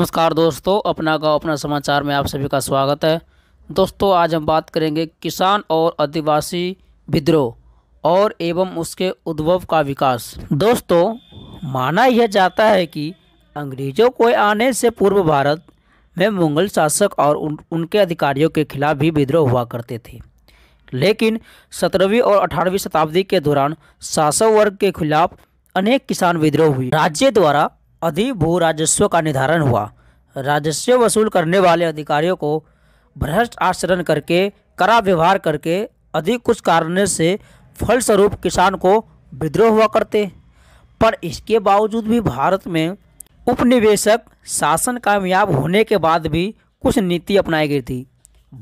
नमस्कार दोस्तों अपना गांव अपना समाचार में आप सभी का स्वागत है दोस्तों आज हम बात करेंगे किसान और आदिवासी विद्रोह और एवं उसके उद्भव का विकास दोस्तों माना यह जाता है कि अंग्रेजों को आने से पूर्व भारत में मुगल शासक और उन, उनके अधिकारियों के खिलाफ भी विद्रोह हुआ करते थे लेकिन सत्रहवीं और अठारहवीं शताब्दी के दौरान शासक वर्ग के खिलाफ अनेक किसान विद्रोह हुए राज्य द्वारा अधिभू राजस्व का निर्धारण हुआ राजस्व वसूल करने वाले अधिकारियों को भ्रष्ट आचरण करके करा व्यवहार करके अधिक कुछ कारण से फलस्वरूप किसान को विद्रोह हुआ करते पर इसके बावजूद भी भारत में उपनिवेशक शासन कामयाब होने के बाद भी कुछ नीति अपनाई गई थी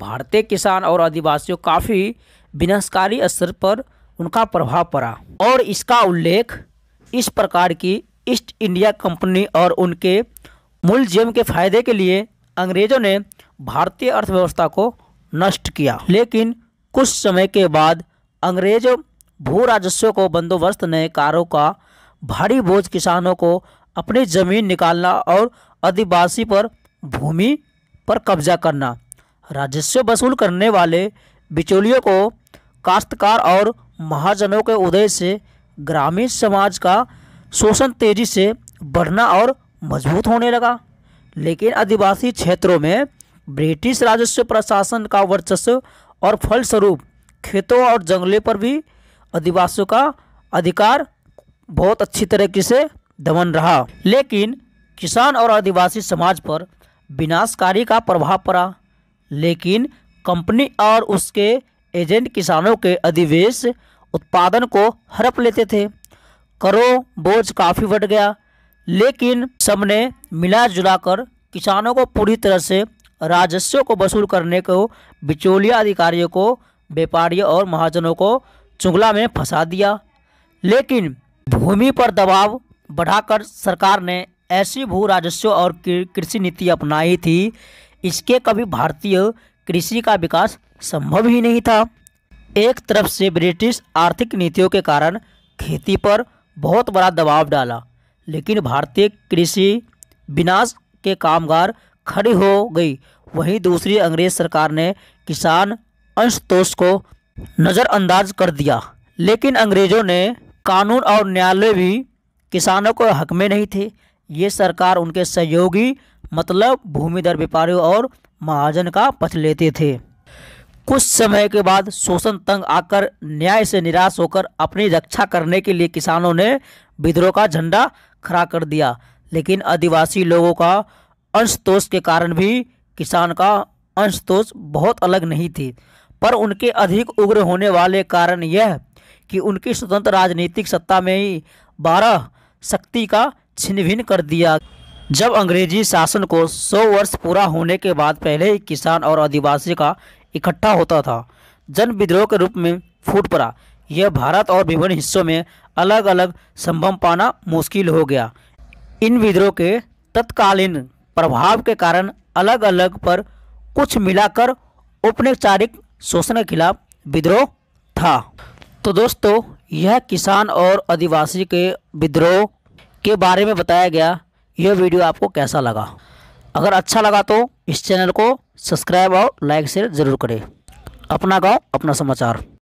भारतीय किसान और आदिवासियों काफ़ी विनाशकारी स्तर पर उनका प्रभाव पड़ा और इसका उल्लेख इस प्रकार की ईस्ट इंडिया कंपनी और उनके मूल जीवन के फायदे के लिए अंग्रेजों ने भारतीय अर्थव्यवस्था को नष्ट किया लेकिन कुछ समय के बाद अंग्रेज भू राजस्व को बंदोबस्त नए कारों का भारी बोझ किसानों को अपनी जमीन निकालना और आदिवासी पर भूमि पर कब्जा करना राजस्व वसूल करने वाले बिचौलियों को काश्तकार और महाजनों के उदय से ग्रामीण समाज का शोषण तेजी से बढ़ना और मजबूत होने लगा लेकिन आदिवासी क्षेत्रों में ब्रिटिश राजस्व प्रशासन का वर्चस्व और फलस्वरूप खेतों और जंगले पर भी आदिवासियों का अधिकार बहुत अच्छी तरीके से दमन रहा लेकिन किसान और आदिवासी समाज पर विनाशकारी का प्रभाव पड़ा लेकिन कंपनी और उसके एजेंट किसानों के अधिवेश उत्पादन को हड़प लेते थे करो बोझ काफ़ी बढ़ गया लेकिन सबने मिला जुलाकर किसानों को पूरी तरह से राजस्व को वसूल करने को बिचौलिया अधिकारियों को व्यापारियों और महाजनों को चुगला में फंसा दिया लेकिन भूमि पर दबाव बढ़ाकर सरकार ने ऐसी भू राजस्व और कृषि नीति अपनाई थी इसके कभी भारतीय कृषि का विकास संभव ही नहीं था एक तरफ से ब्रिटिश आर्थिक नीतियों के कारण खेती पर बहुत बड़ा दबाव डाला लेकिन भारतीय कृषि विनाश के कामगार खड़ी हो गई वहीं दूसरी अंग्रेज सरकार ने किसान अंशतोष को नज़रअंदाज कर दिया लेकिन अंग्रेज़ों ने कानून और न्यायालय भी किसानों को हक में नहीं थे ये सरकार उनके सहयोगी मतलब भूमिधर व्यापारियों और महाजन का पथ लेते थे कुछ समय के बाद शोषण तंग आकर न्याय से निराश होकर अपनी रक्षा करने के लिए किसानों ने विद्रोह का झंडा खड़ा कर दिया लेकिन आदिवासी लोगों का अंशतोष के कारण भी किसान का अंशतोष बहुत अलग नहीं थी पर उनके अधिक उग्र होने वाले कारण यह कि उनकी स्वतंत्र राजनीतिक सत्ता में ही बारह शक्ति का छिन्न भिन्न कर दिया जब अंग्रेजी शासन को 100 वर्ष पूरा होने के बाद पहले ही किसान और आदिवासी का इकट्ठा होता था जन विद्रोह के रूप में फूट पड़ा यह भारत और विभिन्न हिस्सों में अलग अलग संभव पाना मुश्किल हो गया इन विद्रोह के तत्कालीन प्रभाव के कारण अलग अलग पर कुछ मिलाकर औपनिचारिक शोषण के खिलाफ विद्रोह था तो दोस्तों यह किसान और आदिवासी के विद्रोह के बारे में बताया गया यह वीडियो आपको कैसा लगा अगर अच्छा लगा तो इस चैनल को सब्सक्राइब और लाइक शेयर ज़रूर करें अपना गाँव अपना समाचार